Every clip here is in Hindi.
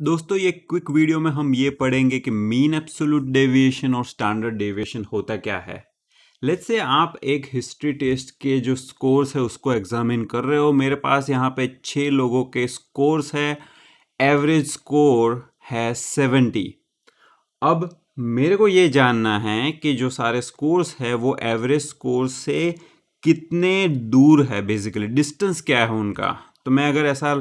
दोस्तों ये क्विक वीडियो में हम ये पढ़ेंगे कि मीन एब्सोल्यूट डेविएशन और स्टैंडर्ड डेविएशन होता क्या है लेट्स से आप एक हिस्ट्री टेस्ट के जो स्कोर्स है उसको एग्जामिन कर रहे हो मेरे पास यहाँ पे छः लोगों के स्कोर्स है एवरेज स्कोर है सेवेंटी अब मेरे को ये जानना है कि जो सारे स्कोर्स है वो एवरेज स्कोर से कितने दूर है बेसिकली डिस्टेंस क्या है उनका तो मैं अगर ऐसा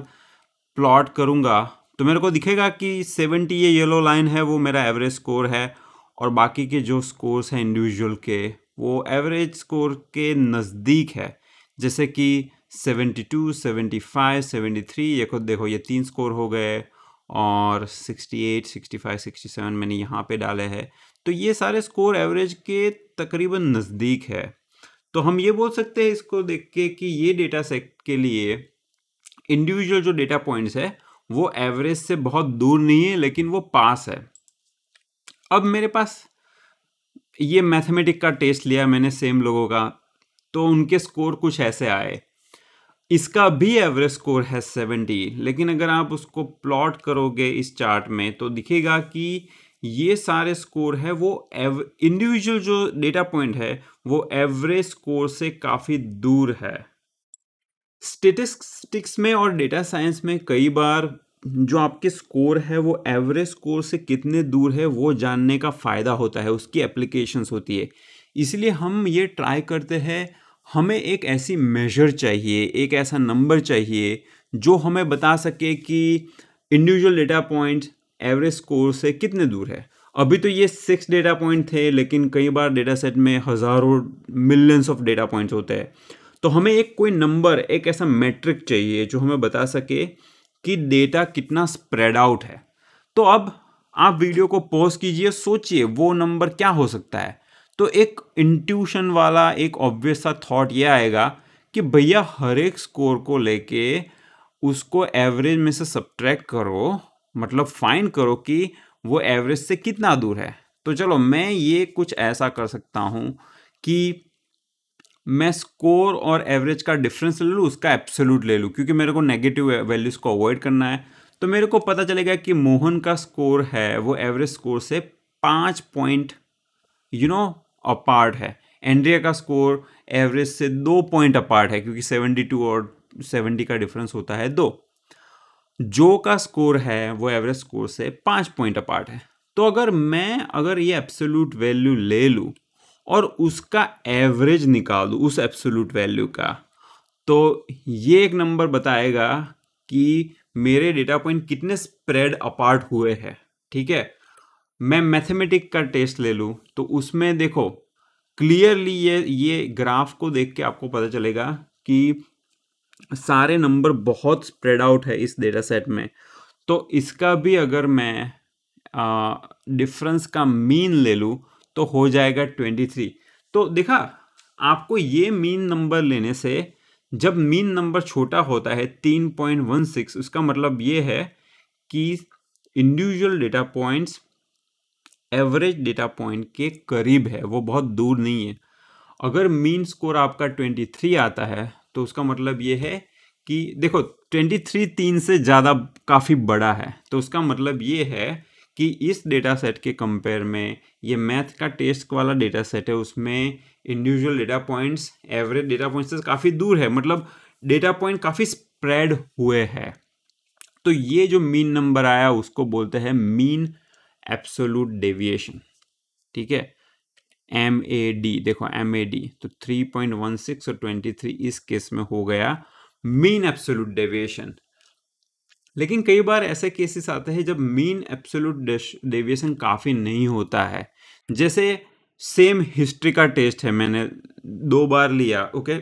प्लॉट करूँगा तो मेरे को दिखेगा कि सेवेंटी ये येलो लाइन है वो मेरा एवरेज स्कोर है और बाकी के जो स्कोर्स हैं इंडिविजुअल के वो एवरेज स्कोर के नज़दीक है जैसे कि 72, 75, 73 ये खुद देखो ये तीन स्कोर हो गए और 68, 65, 67 मैंने यहाँ पे डाले हैं तो ये सारे स्कोर एवरेज के तकरीबन नज़दीक है तो हम ये बोल सकते हैं इसको देख के कि ये डेटा सेट के लिए इंडिविजुअल जो डेटा पॉइंट्स है वो एवरेज से बहुत दूर नहीं है लेकिन वो पास है अब मेरे पास ये मैथमेटिक का टेस्ट लिया मैंने सेम लोगों का तो उनके स्कोर कुछ ऐसे आए इसका भी एवरेज स्कोर है सेवेंटी लेकिन अगर आप उसको प्लॉट करोगे इस चार्ट में तो दिखेगा कि ये सारे स्कोर है वो एव इंडिविजुअल जो डेटा पॉइंट है वो एवरेज स्कोर से काफ़ी दूर है स्टेटिस्टिक्स में और डेटा साइंस में कई बार जो आपके स्कोर है वो एवरेज स्कोर से कितने दूर है वो जानने का फ़ायदा होता है उसकी एप्लीकेशंस होती है इसलिए हम ये ट्राई करते हैं हमें एक ऐसी मेजर चाहिए एक ऐसा नंबर चाहिए जो हमें बता सके कि individual data point average score से कितने दूर है अभी तो ये सिक्स डेटा पॉइंट थे लेकिन कई बार डेटा सेट में हज़ारों मिलियंस ऑफ डेटा पॉइंट्स होते हैं तो हमें एक कोई नंबर एक ऐसा मैट्रिक चाहिए जो हमें बता सके कि डेटा कितना स्प्रेड आउट है तो अब आप वीडियो को पॉज कीजिए सोचिए वो नंबर क्या हो सकता है तो एक इंट्यूशन वाला एक ऑब्वियस सा थॉट ये आएगा कि भैया हर एक स्कोर को लेके उसको एवरेज में से सब्ट्रैक्ट करो मतलब फाइन करो कि वो एवरेज से कितना दूर है तो चलो मैं ये कुछ ऐसा कर सकता हूँ कि मैं स्कोर और एवरेज का डिफरेंस ले लूँ उसका एब्सोल्यूट ले लूँ क्योंकि मेरे को नेगेटिव वैल्यूज़ को अवॉइड करना है तो मेरे को पता चलेगा कि मोहन का स्कोर है वो एवरेज स्कोर से पाँच पॉइंट यू नो अपार्ट है एंड्रिया का स्कोर एवरेज से दो पॉइंट अपार्ट है क्योंकि सेवेंटी टू और सेवेंटी का डिफरेंस होता है दो जो का स्कोर है वो एवरेज स्कोर से पाँच पॉइंट अपार्ट है तो अगर मैं अगर ये एब्सोल्यूट वैल्यू ले लूँ और उसका एवरेज निकाल दो उस एब्सोलूट वैल्यू का तो ये एक नंबर बताएगा कि मेरे डेटा पॉइंट कितने स्प्रेड अपार्ट हुए हैं ठीक है मैं मैथमेटिक का टेस्ट ले लूँ तो उसमें देखो क्लियरली ये ये ग्राफ को देख के आपको पता चलेगा कि सारे नंबर बहुत स्प्रेड आउट है इस डेटा सेट में तो इसका भी अगर मैं डिफरेंस का मीन ले लूँ तो हो जाएगा ट्वेंटी थ्री तो देखा आपको ये मीन नंबर लेने से जब मीन नंबर छोटा होता है तीन पॉइंट वन सिक्स उसका मतलब ये है कि individual data points average data point के करीब है वो बहुत दूर नहीं है अगर मीन स्कोर आपका ट्वेंटी थ्री आता है तो उसका मतलब ये है कि देखो ट्वेंटी थ्री तीन से ज़्यादा काफ़ी बड़ा है तो उसका मतलब ये है कि इस डेटा सेट के कंपेयर में ये मैथ का टेस्ट वाला डेटा सेट है उसमें individual data points average data points से काफ़ी दूर है मतलब डेटा पॉइंट काफ़ी स्प्रेड हुए हैं तो ये जो मीन नंबर आया उसको बोलते हैं मीन एब्सोलूट डेविएशन ठीक है एम ए डी देखो एम ए डी तो सिक्स और ट्वेंटी थ्री इस केस में हो गया मीन एब्सोलूट डेविएशन लेकिन कई बार ऐसे केसेस आते हैं जब मीन एब्सोल्यूट डेविएशन काफ़ी नहीं होता है जैसे सेम हिस्ट्री का टेस्ट है मैंने दो बार लिया ओके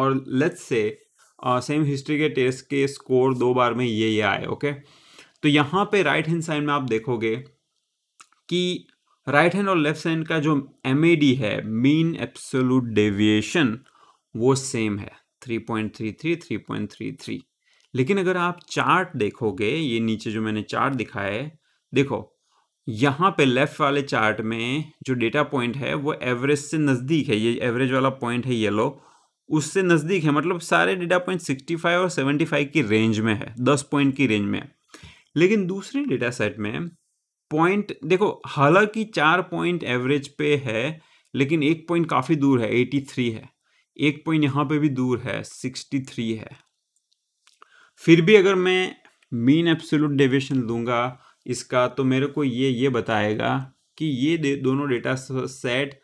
और लेट्स से सेम हिस्ट्री के टेस्ट के स्कोर दो बार में ये ये आए ओके तो यहाँ पे राइट हैंड साइड में आप देखोगे कि राइट हैंड और लेफ्ट हैंड का जो एम है मीन एब्सोल्यूट डेविएशन वो सेम है थ्री लेकिन अगर आप चार्ट देखोगे ये नीचे जो मैंने चार्ट दिखाया है देखो यहाँ पे लेफ़्ट वाले चार्ट में जो डेटा पॉइंट है वो एवरेज से नज़दीक है ये एवरेज वाला पॉइंट है येलो उससे नज़दीक है मतलब सारे डेटा पॉइंट 65 और 75 की रेंज में है 10 पॉइंट की रेंज में है लेकिन दूसरे डेटा सेट में पॉइंट देखो हालांकि चार पॉइंट एवरेज पे है लेकिन एक पॉइंट काफ़ी दूर है 83 है एक पॉइंट यहाँ पे भी दूर है 63 है फिर भी अगर मैं मीन एप्सोलूट डेविएशन लूँगा इसका तो मेरे को ये ये बताएगा कि ये दे, दोनों डेटा सेट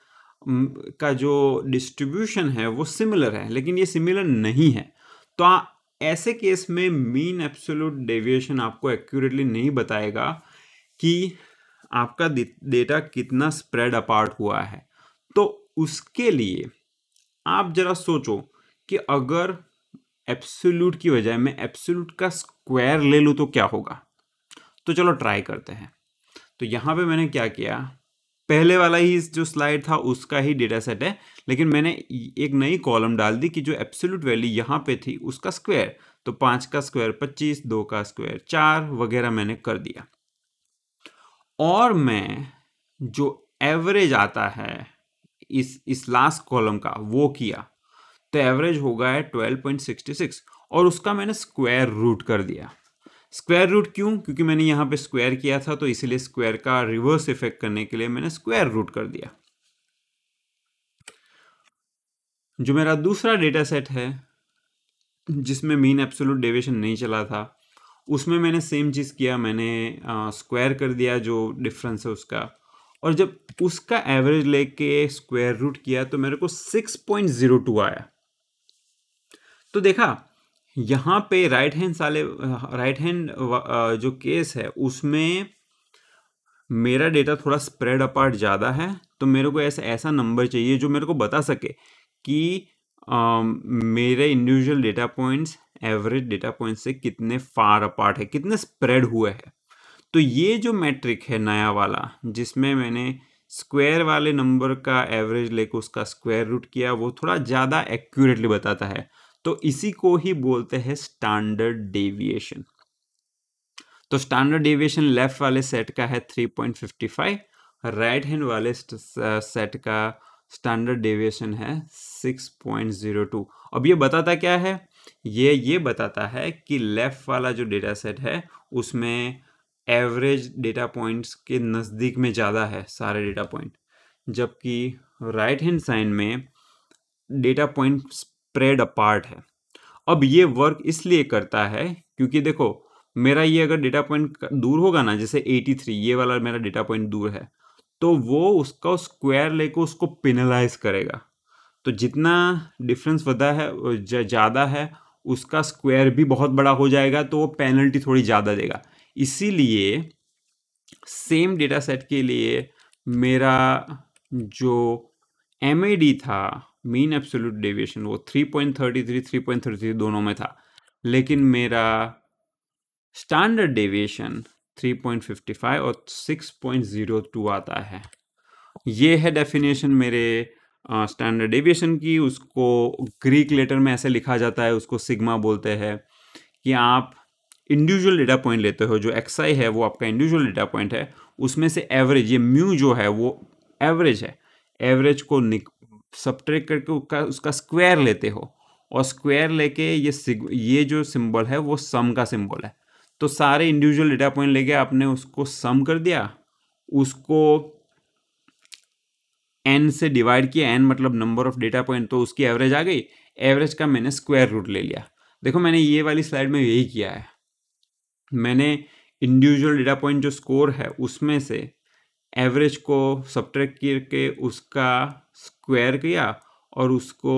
का जो डिस्ट्रीब्यूशन है वो सिमिलर है लेकिन ये सिमिलर नहीं है तो आ, ऐसे केस में मीन एप्सोलूट डेविएशन आपको एक्यूरेटली नहीं बताएगा कि आपका डेटा कितना स्प्रेड अपार्ट हुआ है तो उसके लिए आप ज़रा सोचो कि अगर एप्सोल्यूट की बजाय मैं एप्सोल्यूट का स्क्वायर ले लूँ तो क्या होगा तो चलो ट्राई करते हैं तो यहाँ पे मैंने क्या किया पहले वाला ही जो स्लाइड था उसका ही डेटा सेट है लेकिन मैंने एक नई कॉलम डाल दी कि जो एप्सोल्यूट वैल्यू यहाँ पे थी उसका स्क्वायर तो पाँच का स्क्वायर पच्चीस दो का स्क्वायर चार वगैरह मैंने कर दिया और मैं जो एवरेज आता है इस इस लास्ट कॉलम का वो किया तो एवरेज होगा है 12.66 और उसका मैंने स्क्वायर रूट कर दिया स्क्वायर रूट क्यों क्योंकि मैंने यहाँ पे स्क्वायर किया था तो इसलिए स्क्वायर का रिवर्स इफेक्ट करने के लिए मैंने स्क्वायर रूट कर दिया जो मेरा दूसरा डेटा सेट है जिसमें मीन एब्सोलूट डेविएशन नहीं चला था उसमें मैंने सेम चीज़ किया मैंने स्क्वायर कर दिया जो डिफरेंस है उसका और जब उसका एवरेज लेके स्क्वायर रूट किया तो मेरे को 6.02 आया तो देखा यहाँ पे राइट हैंड साले राइट हैंड जो केस है उसमें मेरा डेटा थोड़ा स्प्रेड अपार्ट ज़्यादा है तो मेरे को ऐसा ऐसा नंबर चाहिए जो मेरे को बता सके कि आ, मेरे individual data points average data point से कितने फार अपार्ट है कितने स्प्रेड हुए हैं तो ये जो मैट्रिक है नया वाला जिसमें मैंने स्क्वायर वाले नंबर का एवरेज लेकर उसका स्क्वायर रूट किया वो थोड़ा ज़्यादा एक्यूरेटली बताता है तो इसी को ही बोलते हैं स्टैंडर्ड डेविएशन तो स्टैंडर्ड डेविएशन लेफ्ट वाले सेट का है 3.55 राइट हैंड वाले सेट uh, का स्टैंडर्ड डेविएशन है 6.02 अब ये बताता क्या है ये ये बताता है कि लेफ्ट वाला जो डेटा सेट है उसमें एवरेज डेटा पॉइंट्स के नज़दीक में ज़्यादा है सारे डेटा पॉइंट जबकि राइट हैंड साइन में डेटा पॉइंट्स स्प्रेड अपार्ट है अब ये वर्क इसलिए करता है क्योंकि देखो मेरा ये अगर डेटा पॉइंट दूर होगा ना जैसे 83 ये वाला मेरा डेटा पॉइंट दूर है तो वो उसका स्क्वायर लेकर उसको पेनलाइज करेगा तो जितना डिफरेंस बता है ज़्यादा है उसका स्क्वायर भी बहुत बड़ा हो जाएगा तो वो पेनल्टी थोड़ी ज़्यादा देगा इसीलिए सेम डेटा सेट के लिए मेरा जो एम था मीन एब्सोल्यूट डेविएशन वो 3.33 3.33 दोनों में था लेकिन मेरा स्टैंडर्ड डेविएशन 3.55 और 6.02 आता है ये है डेफिनेशन मेरे स्टैंडर्ड डेविएशन की उसको ग्रीक लेटर में ऐसे लिखा जाता है उसको सिग्मा बोलते हैं कि आप इंडिविजुअल डेटा पॉइंट लेते हो जो आई है वो आपका इंडिविजुअल डेटा पॉइंट है उसमें से एवरेज ये म्यू जो है वो एवरेज है एवरेज को निक सब्ट्रैक्ट करके उसका उसका स्क्वायर लेते हो और स्क्वायर लेके ये ये जो सिंबल है वो सम का सिंबल है तो सारे इंडिविजुअल डेटा पॉइंट लेके आपने उसको सम कर दिया उसको एन से डिवाइड किया एन मतलब नंबर ऑफ डेटा पॉइंट तो उसकी एवरेज आ गई एवरेज का मैंने स्क्वायर रूट ले लिया देखो मैंने ये वाली स्लाइड में यही किया है मैंने इंडिविजुअल डेटा पॉइंट जो स्कोर है उसमें से एवरेज को सब्ट्रैक्ट करके उसका स्क्वायर किया और उसको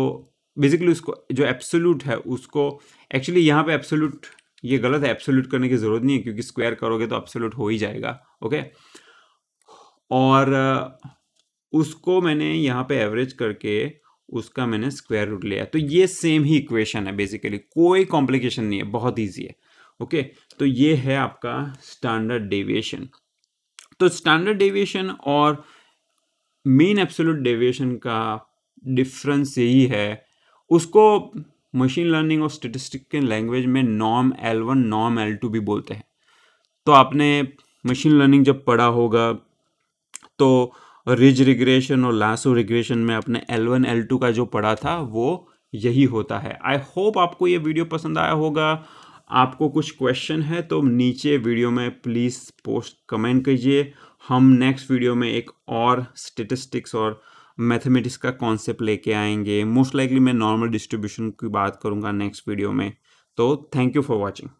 बेसिकली उसको जो एब्सोल्यूट है उसको एक्चुअली यहाँ पे एब्सोल्यूट ये गलत है एब्सोल्यूट करने की ज़रूरत नहीं है क्योंकि स्क्वायर करोगे तो एब्सोल्यूट हो ही जाएगा ओके और उसको मैंने यहाँ पे एवरेज करके उसका मैंने स्क्वायर रूट लिया तो ये सेम ही इक्वेशन है बेसिकली कोई कॉम्प्लिकेशन नहीं है बहुत ईजी है ओके तो ये है आपका स्टैंडर्ड डेविएशन तो स्टैंडर्ड डेविएशन और मेन एब्सोल्यूट डेविएशन का डिफरेंस यही है उसको मशीन लर्निंग और स्टेटिस्टिकल लैंग्वेज में नॉम एल वन नॉम एल टू भी बोलते हैं तो आपने मशीन लर्निंग जब पढ़ा होगा तो रिज रिग्रेशन और लासो रिग्रेशन में आपने एल वन एल टू का जो पढ़ा था वो यही होता है आई होप आपको ये वीडियो पसंद आया होगा आपको कुछ क्वेश्चन है तो नीचे वीडियो में प्लीज़ पोस्ट कमेंट कीजिए हम नेक्स्ट वीडियो में एक और स्टेटिस्टिक्स और मैथमेटिक्स का कॉन्सेप्ट लेके आएंगे मोस्ट लाइकली मैं नॉर्मल डिस्ट्रीब्यूशन की बात करूँगा नेक्स्ट वीडियो में तो थैंक यू फॉर वॉचिंग